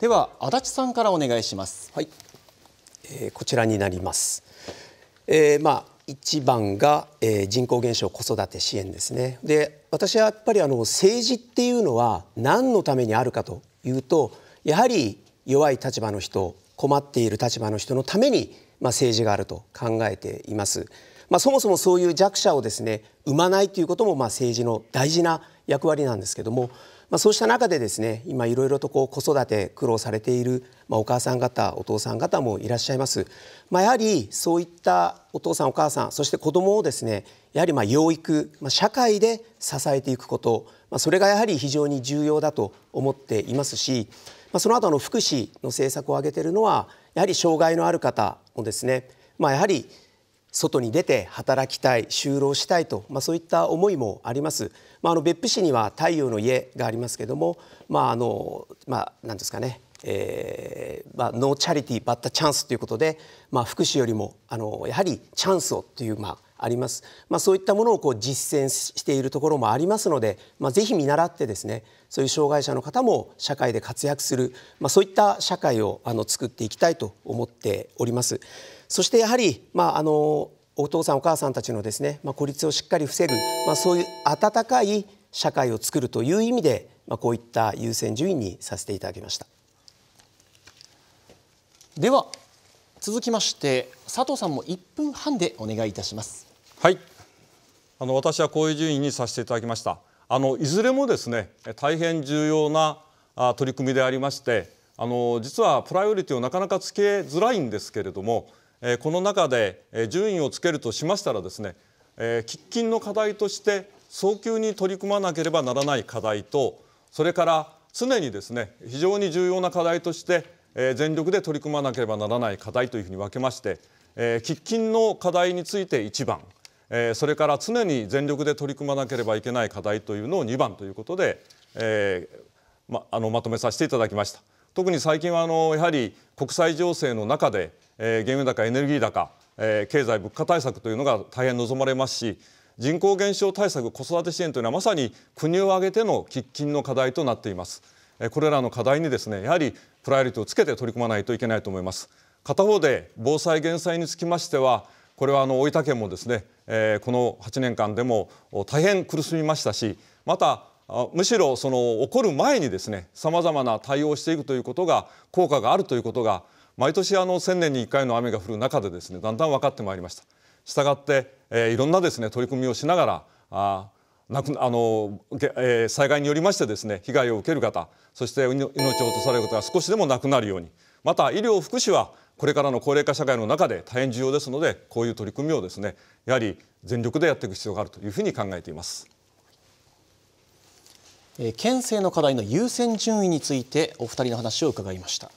では足立さんからお願いします。はい、えー、こちらになります。えー、まあ一番が、えー、人口減少子育て支援ですね。で私はやっぱりあの政治っていうのは何のためにあるかというとやはり弱い立場の人困っている立場の人のために、まあ、政治があると考えています。まあ、そもそもそういう弱者をですね生まないということもまあ政治の大事な役割なんですけどもまあ、そうした中でですね今いろいろとこう子育て苦労されている、まあ、お母さん方お父さん方もいらっしゃいます、まあ、やはりそういったお父さんお母さんそして子どもをですねやはりまあ養育、まあ、社会で支えていくこと、まあ、それがやはり非常に重要だと思っていますし、まあ、その後の福祉の政策を挙げているのはやはり障害のある方もですね、まあ、やはり外に出て働きたい就労したいと、まあ、そういった思いもあります、まあ、あの別府市には太陽の家がありますけれどもまああのまあなんですかねえーまあ、ノーチャリティーバッタチャンスということで、まあ、福祉よりもあのやはりチャンスをという、まあ、あります、まあ、そういったものをこう実践しているところもありますので、まあ、ぜひ見習ってですねそういう障害者の方も社会で活躍する、まあ、そういった社会をあの作っていきたいと思っております。そしてやはり、まあ、あのお父さんお母さんたちのですね、まあ、孤立をしっかり防ぐ、まあ、そういう温かい社会を作るという意味で、まあ、こういった優先順位にさせていただきましたでは続きまして佐藤さんも1分半でお願いいたしますはいあの私はこういう順位にさせていただきましたあのいずれもですね大変重要な取り組みでありましてあの実はプライオリティをなかなかつけづらいんですけれどもこの中で順位をつけるとしましたらですね喫緊の課題として早急に取り組まなければならない課題とそれから常にですね非常に重要な課題として全力で取り組まなければならない課題というふうに分けまして喫緊の課題について1番それから常に全力で取り組まなければいけない課題というのを2番ということで、えまあのまとめさせていただきました。特に最近はあのやはり国際情勢の中でえ原油高エネルギー高、え経済物価対策というのが大変望まれますし人口減少対策子育て支援というのはまさに国を挙げての喫緊の課題となっています。これらの課題にですねやはりプライオリティをつけて取り組まないといけないと思います片方で防災減災につきましてはこれはあの大分県もですね、えこの8年間でも大変苦しみましたしまたむしろその起こる前にですねさまざまな対応をしていくということが効果があるということが毎年あの1,000年に1回の雨が降る中でですねだんだん分かってまいりました。したがって、えー、いろんなですね取り組みをしながらあなくあの、えー、災害によりましてですね被害を受ける方そして命を落とされる方が少しでもなくなるようにまた医療福祉はこれからの高齢化社会の中で大変重要ですのでこういう取り組みをですねやはり全力でやっていく必要があるというふうに考えています。県政の課題の優先順位についてお二人の話を伺いました。